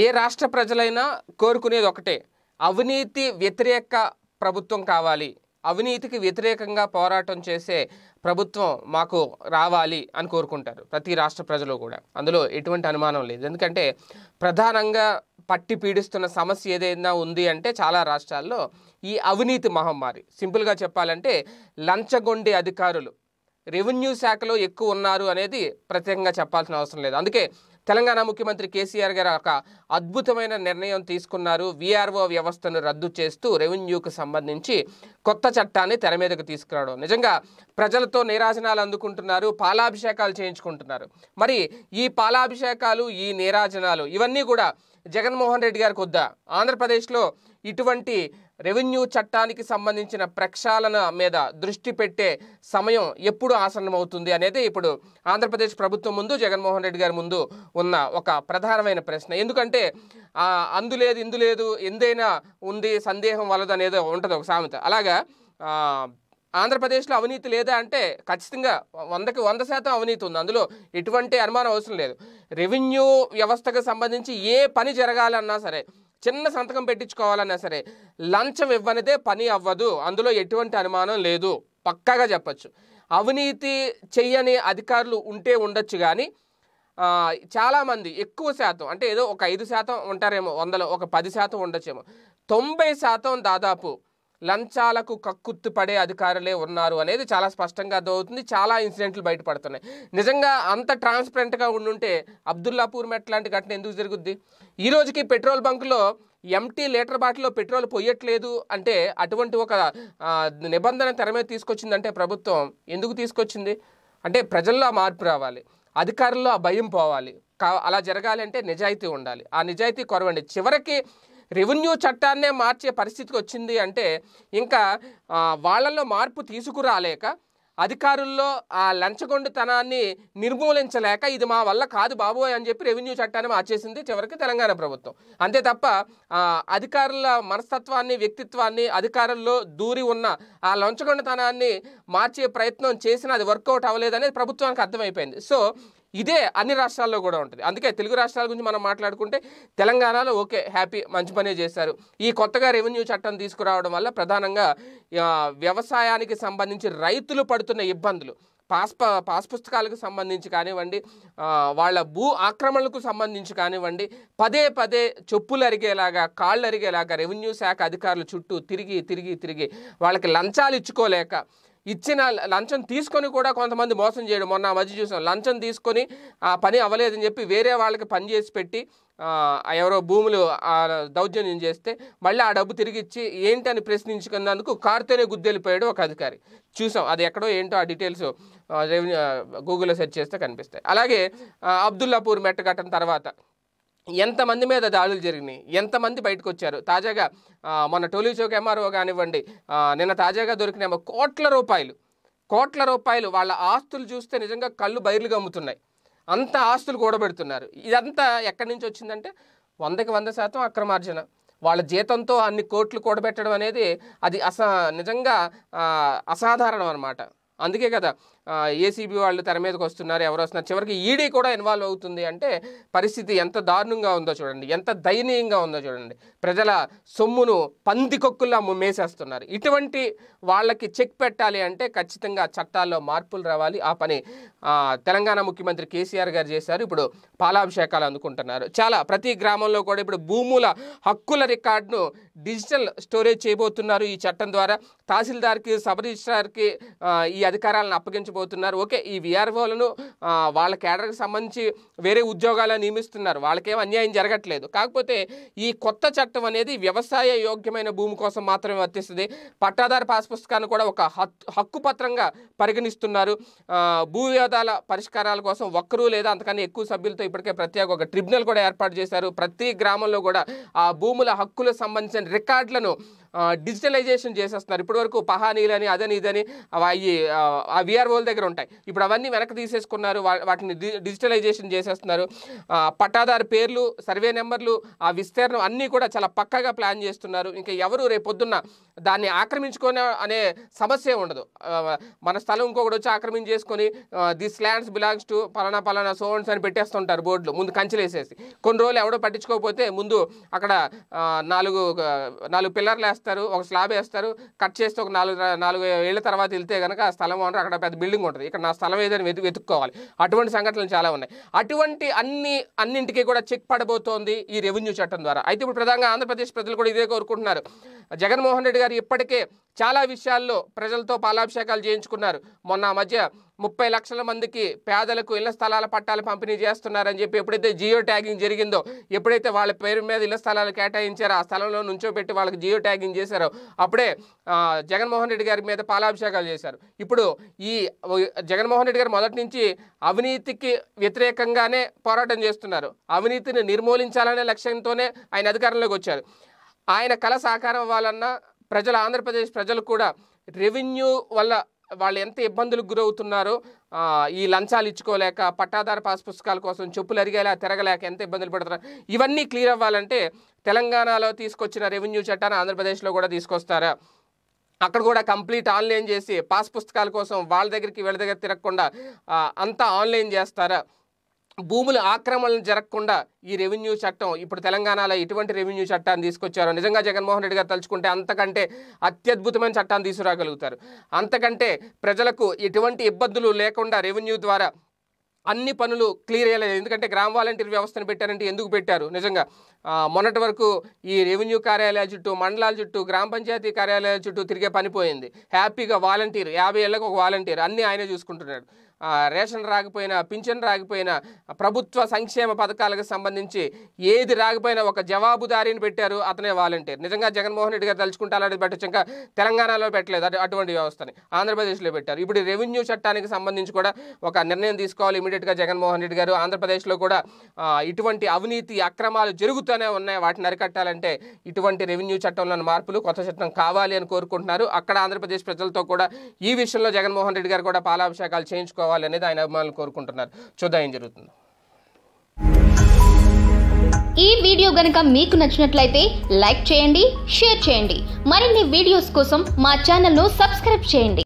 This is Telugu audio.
ఏ రాష్ట్ర ప్రజలైనా కోరుకునేది ఒకటే అవినీతి వ్యతిరేక ప్రభుత్వం కావాలి అవినీతికి వ్యతిరేకంగా పోరాటం చేసే ప్రభుత్వం మాకు రావాలి అని కోరుకుంటారు ప్రతి రాష్ట్ర ప్రజలు కూడా అందులో ఎటువంటి అనుమానం లేదు ఎందుకంటే ప్రధానంగా పట్టి పీడిస్తున్న సమస్య ఏదైనా ఉంది అంటే చాలా రాష్ట్రాల్లో ఈ అవినీతి మహమ్మారి సింపుల్గా చెప్పాలంటే లంచగొండి అధికారులు రెవెన్యూ శాఖలో ఎక్కువ ఉన్నారు అనేది ప్రత్యేకంగా చెప్పాల్సిన అవసరం లేదు అందుకే తెలంగాణ ముఖ్యమంత్రి కేసీఆర్ గారు ఒక అద్భుతమైన నిర్ణయం తీసుకున్నారు విఆర్ఓ వ్యవస్థను రద్దు చేస్తూ రెవెన్యూకు సంబంధించి కొత్త చట్టాన్ని తెర మీదకు తీసుకురావడం నిజంగా ప్రజలతో నీరాజనాలు అందుకుంటున్నారు పాలాభిషేకాలు చేయించుకుంటున్నారు మరి ఈ పాలాభిషేకాలు ఈ నీరాజనాలు ఇవన్నీ కూడా జగన్మోహన్ రెడ్డి గారికి వద్దా ఆంధ్రప్రదేశ్లో ఇటువంటి రెవెన్యూ చట్టానికి సంబంధించిన ప్రక్షాళన మీద దృష్టి పెట్టే సమయం ఎప్పుడు ఆసన్నమవుతుంది అనేది ఇప్పుడు ఆంధ్రప్రదేశ్ ప్రభుత్వం ముందు జగన్మోహన్ రెడ్డి గారి ముందు ఉన్న ఒక ప్రధానమైన ప్రశ్న ఎందుకంటే అందులేదు ఇందులేదు ఎందైనా ఉంది సందేహం వలదు అనేది ఉంటుంది ఒక సామెత అలాగా ఆంధ్రప్రదేశ్లో అవినీతి లేదా అంటే ఖచ్చితంగా వందకి వంద శాతం అవినీతి ఉంది అందులో ఎటువంటి అనుమానం అవసరం లేదు రెవెన్యూ వ్యవస్థకు సంబంధించి ఏ పని జరగాలన్నా సరే చిన్న సంతకం పెట్టించుకోవాలన్నా సరే లంచం ఇవ్వనిదే పని అవ్వదు అందులో ఎటువంటి అనుమానం లేదు పక్కాగా చెప్పచ్చు అవినీతి చెయ్యని అధికారులు ఉంటే ఉండొచ్చు కానీ చాలామంది ఎక్కువ శాతం అంటే ఏదో ఒక ఐదు శాతం ఉంటారేమో వందలో ఒక పది శాతం ఉండొచ్చేమో తొంభై శాతం దాదాపు లంచాలకు పడే అధికారులే ఉన్నారు అనేది చాలా స్పష్టంగా అర్థమవుతుంది చాలా ఇన్సిడెంట్లు బయటపడుతున్నాయి నిజంగా అంత ట్రాన్స్పరెంట్గా ఉండుంటే అబ్దుల్లాపూర్ మెట్ లాంటి ఘటన ఎందుకు జరుగుద్ది ఈ రోజుకి పెట్రోల్ బంకులో ఎంటీ లీటర్ బాటిల్లో పెట్రోల్ పోయట్లేదు అంటే అటువంటి ఒక నిబంధన తెర మీద తీసుకొచ్చిందంటే ప్రభుత్వం ఎందుకు తీసుకొచ్చింది అంటే ప్రజల్లో మార్పు రావాలి అధికారుల్లో ఆ భయం పోవాలి అలా జరగాలి అంటే నిజాయితీ ఉండాలి ఆ నిజాయితీ కొరవండి చివరికి రెవెన్యూ చట్టాన్నే మార్చే పరిస్థితికి వచ్చింది అంటే ఇంకా వాళ్ళల్లో మార్పు తీసుకురాలేక అధికారుల్లో ఆ లంచగొండుతనాన్ని నిర్మూలించలేక ఇది మా వల్ల కాదు బాబోయ్ అని చెప్పి రెవెన్యూ చట్టాన్ని మార్చేసింది చివరికి తెలంగాణ ప్రభుత్వం అంతే తప్ప అధికారుల మనస్తత్వాన్ని వ్యక్తిత్వాన్ని అధికారుల్లో దూరి ఉన్న ఆ లంచగొండుతనాన్ని మార్చే ప్రయత్నం చేసినా అది వర్కౌట్ అవ్వలేదనేది ప్రభుత్వానికి అర్థమైపోయింది సో ఇదే అన్ని రాష్ట్రాల్లో కూడా ఉంటుంది అందుకే తెలుగు రాష్ట్రాల గురించి మనం మాట్లాడుకుంటే తెలంగాణలో ఓకే హ్యాపీ మంచి పనే చేశారు ఈ కొత్తగా రెవెన్యూ చట్టం తీసుకురావడం వల్ల ప్రధానంగా వ్యవసాయానికి సంబంధించి రైతులు పడుతున్న ఇబ్బందులు పాస్ప పాస్ పుస్తకాలకు సంబంధించి కానివ్వండి వాళ్ళ భూ ఆక్రమణలకు సంబంధించి కానివ్వండి పదే పదే చెప్పులు అరిగేలాగా కాళ్ళు అరిగేలాగా రెవెన్యూ శాఖ అధికారులు చుట్టూ తిరిగి తిరిగి తిరిగి వాళ్ళకి లంచాలు ఇచ్చుకోలేక ఇచ్చిన లంచం తీసుకొని కూడా కొంతమంది మోసం చేయడం మొన్న మధ్య చూసాం లంచం తీసుకొని ఆ పని అవ్వలేదని చెప్పి వేరే వాళ్ళకి పని చేసి పెట్టి ఎవరో భూములు దౌర్జన్యం చేస్తే మళ్ళీ ఆ డబ్బు తిరిగి ఇచ్చి ఏంటని ప్రశ్నించుకున్నందుకు కారుతోనే గుద్దెళ్ళిపోయాడు ఒక అధికారి చూసాం అది ఎక్కడో ఏంటో ఆ డీటెయిల్స్ రెవెన్యూ గూగుల్లో సెర్చ్ చేస్తే కనిపిస్తాయి అలాగే అబ్దుల్లాపూర్ మెట్ట కట్టడం తర్వాత ఎంతమంది మీద దాడులు జరిగినాయి ఎంతమంది బయటకు వచ్చారు తాజాగా మన చౌక్ ఎంఆర్ఓ కానివ్వండి నిన్న తాజాగా దొరికిన కోట్ల రూపాయలు కోట్ల రూపాయలు వాళ్ళ ఆస్తులు చూస్తే నిజంగా కళ్ళు బయర్లు గమ్ముతున్నాయి అంత ఆస్తులు కూడబెడుతున్నారు ఇదంతా ఎక్కడి నుంచి వచ్చిందంటే వందకి వంద శాతం అక్రమార్జన వాళ్ళ జీతంతో అన్ని కోట్లు కూడబెట్టడం అనేది అది అస నిజంగా అసాధారణం అనమాట అందుకే కదా ఏసీబీ వాళ్ళు తెర మీదకి వస్తున్నారు ఎవరు వస్తున్నారు చివరికి ఈడీ కూడా ఇన్వాల్వ్ అవుతుంది అంటే పరిస్థితి ఎంత దారుణంగా ఉందో చూడండి ఎంత దయనీయంగా ఉందో చూడండి ప్రజల సొమ్మును పందికొక్కుల్లా ముమ్మేసేస్తున్నారు ఇటువంటి వాళ్ళకి చెక్ పెట్టాలి అంటే ఖచ్చితంగా చట్టాల్లో మార్పులు రావాలి ఆ పని తెలంగాణ ముఖ్యమంత్రి కేసీఆర్ గారు చేశారు ఇప్పుడు పాలాభిషేకాలు అందుకుంటున్నారు చాలా ప్రతి గ్రామంలో కూడా ఇప్పుడు భూముల హక్కుల రికార్డును డిజిటల్ స్టోరేజ్ చేయబోతున్నారు ఈ చట్టం ద్వారా తహసీల్దార్కి సబ్ రిజిస్ట్రార్కి ఈ అధికారాలను అప్పగించ పోతున్నారు ఓకే ఈ విఆర్ఓలను వాళ్ళ కేడర్కి సంబంధించి వేరే ఉద్యోగాలు నియమిస్తున్నారు వాళ్ళకేం అన్యాయం జరగట్లేదు కాకపోతే ఈ కొత్త చట్టం అనేది వ్యవసాయ యోగ్యమైన భూమి కోసం మాత్రమే వర్తిస్తుంది పట్టాదారు పాస్ పుస్తకాన్ని కూడా ఒక హక్కు పత్రంగా పరిగణిస్తున్నారు భూ వివాదాల పరిష్కారాల కోసం ఒక్కరు లేదా అంతకన్నా ఎక్కువ సభ్యులతో ఇప్పటికే ప్రత్యేక ఒక ట్రిబ్యునల్ కూడా ఏర్పాటు చేశారు ప్రతి గ్రామంలో కూడా ఆ భూముల హక్కులకు సంబంధించిన రికార్డులను డిజిటలైజేషన్ చేసేస్తున్నారు ఇప్పటి వరకు పహానీలని అదని ఇదని అవి ఆ విఆర్ఓల దగ్గర ఉంటాయి ఇప్పుడు అవన్నీ వెనక్కి తీసేసుకున్నారు వాటిని డిజిటలైజేషన్ చేసేస్తున్నారు పట్టాదారు పేర్లు సర్వే నెంబర్లు ఆ విస్తీర్ణం అన్నీ కూడా చాలా పక్కగా ప్లాన్ చేస్తున్నారు ఇంకా ఎవరు రేపొద్దున్న దాన్ని ఆక్రమించుకొని అనే సమస్య ఉండదు మన స్థలం ఇంకొకటి వచ్చి ఆక్రమించేసుకొని దిస్ ల్యాండ్స్ బిలాంగ్స్ టు పలానా పలానా సోన్స్ అని పెట్టేస్తుంటారు బోర్డులు ముందు కంచెలేసేసి కొన్ని రోజులు ఎవడో పట్టించుకోకపోతే ముందు అక్కడ నాలుగు నాలుగు పిల్లర్లు వేస్తారు ఒక స్లాబ్ వేస్తారు కట్ చేస్తే ఒక నాలుగు నాలుగు ఏళ్ళ తర్వాత వెళ్తే కనుక ఆ స్థలం ఓనర్ అక్కడ పెద్ద బిల్డింగ్ ఉంటుంది ఇక్కడ నా స్థలం ఏదైనా వెతు వెతుక్కోవాలి అటువంటి సంఘటనలు చాలా ఉన్నాయి అటువంటి అన్ని అన్నింటికి కూడా చెక్ పడబోతోంది ఈ రెవెన్యూ చట్టం ద్వారా అయితే ఇప్పుడు ప్రధానంగా ఆంధ్రప్రదేశ్ ప్రజలు కూడా ఇదే కోరుకుంటున్నారు జగన్మోహన్ రెడ్డి గారు ఇప్పటికే చాలా విషయాల్లో ప్రజలతో పాలాభిషేకాలు చేయించుకున్నారు మొన్న మధ్య ముప్పై లక్షల మందికి పేదలకు ఇళ్ల స్థలాల పట్టాలు పంపిణీ చేస్తున్నారని చెప్పి ఎప్పుడైతే జియో ట్యాగింగ్ జరిగిందో ఎప్పుడైతే వాళ్ళ పేరు మీద ఇళ్ల స్థలాలు కేటాయించారో ఆ స్థలంలో నుంచోబెట్టి వాళ్ళకి జియో ట్యాగింగ్ చేశారో అప్పుడే జగన్మోహన్ రెడ్డి గారి మీద పాలాభిషేకాలు చేశారు ఇప్పుడు ఈ జగన్మోహన్ రెడ్డి గారు మొదటి నుంచి అవినీతికి వ్యతిరేకంగానే పోరాటం చేస్తున్నారు అవినీతిని నిర్మూలించాలనే లక్ష్యంతోనే ఆయన అధికారంలోకి వచ్చారు ఆయన కళ సాకారం అవ్వాలన్నా ప్రజలు ఆంధ్రప్రదేశ్ ప్రజలు కూడా రెవెన్యూ వల్ల వాళ్ళు ఎంత ఇబ్బందులకు గురవుతున్నారో ఈ లంచాలు ఇచ్చుకోలేక పట్టాదార పాస్ పుస్తకాల కోసం చెప్పులు అరిగేలా తిరగలేక ఎంత ఇబ్బందులు పడుతున్నారు ఇవన్నీ క్లియర్ అవ్వాలంటే తెలంగాణలో తీసుకొచ్చిన రెవెన్యూ చట్టాన్ని ఆంధ్రప్రదేశ్లో కూడా తీసుకొస్తారా అక్కడ కూడా కంప్లీట్ ఆన్లైన్ చేసి పాస్ పుస్తకాల కోసం వాళ్ళ దగ్గరికి వీళ్ళ దగ్గర తిరగకుండా అంతా ఆన్లైన్ చేస్తారా భూముల ఆక్రమణలు జరగకుండా ఈ రెవెన్యూ చట్టం ఇప్పుడు తెలంగాణలో ఎటువంటి రెవెన్యూ చట్టాన్ని తీసుకొచ్చారు నిజంగా జగన్మోహన్ రెడ్డి గారు తలుచుకుంటే అంతకంటే అత్యద్భుతమైన చట్టాన్ని తీసుకురాగలుగుతారు అంతకంటే ప్రజలకు ఎటువంటి ఇబ్బందులు లేకుండా రెవెన్యూ ద్వారా అన్ని పనులు క్లియర్ అయ్యలేదు ఎందుకంటే గ్రామ వాలంటీర్ వ్యవస్థను పెట్టారంటే ఎందుకు పెట్టారు నిజంగా మొన్నటి వరకు ఈ రెవెన్యూ కార్యాలయాల చుట్టూ మండలాల చుట్టూ గ్రామ పంచాయతీ కార్యాలయాల చుట్టూ తిరిగే పనిపోయింది హ్యాపీగా వాలంటీర్ యాభై ఏళ్ళకు ఒక వాలంటీర్ అన్నీ ఆయనే చూసుకుంటున్నాడు రేషన్ రాకపోయినా పింఛన్ రాకపోయినా ప్రభుత్వ సంక్షేమ పథకాలకు సంబంధించి ఏది రాకపోయినా ఒక జవాబుదారీని పెట్టారు అతనే వాలంటీర్ నిజంగా జగన్మోహన్ రెడ్డి గారు తలుచుకుంటే అలాంటి పెట్టచ్చు ఇంకా తెలంగాణలో పెట్టలేదు అటువంటి వ్యవస్థని ఆంధ్రప్రదేశ్లో పెట్టారు ఇప్పుడు రెవెన్యూ చట్టానికి సంబంధించి కూడా ఒక నిర్ణయం తీసుకోవాలి ఇమీడియట్గా జగన్మోహన్ రెడ్డి గారు ఆంధ్రప్రదేశ్లో కూడా ఇటువంటి అవినీతి అక్రమాలు జరుగుతూనే ఉన్నాయి వాటిని అరికట్టాలంటే ఇటువంటి రెవెన్యూ చట్టంలోని మార్పులు కొత్త చట్టం కావాలి అని కోరుకుంటున్నారు అక్కడ ఆంధ్రప్రదేశ్ ప్రజలతో కూడా ఈ విషయంలో జగన్మోహన్ రెడ్డి గారు కూడా పాలాభిషేకాలు చేయించుకోవాలి రావాలి అనేది ఆయన అభిమానులు కోరుకుంటున్నారు చూద్దాం ఏం జరుగుతుంది ఈ వీడియో గనక మీకు నచ్చినట్లయితే లైక్ చేయండి షేర్ చేయండి మరిన్ని వీడియోస్ కోసం మా ను సబ్స్క్రైబ్ చేయండి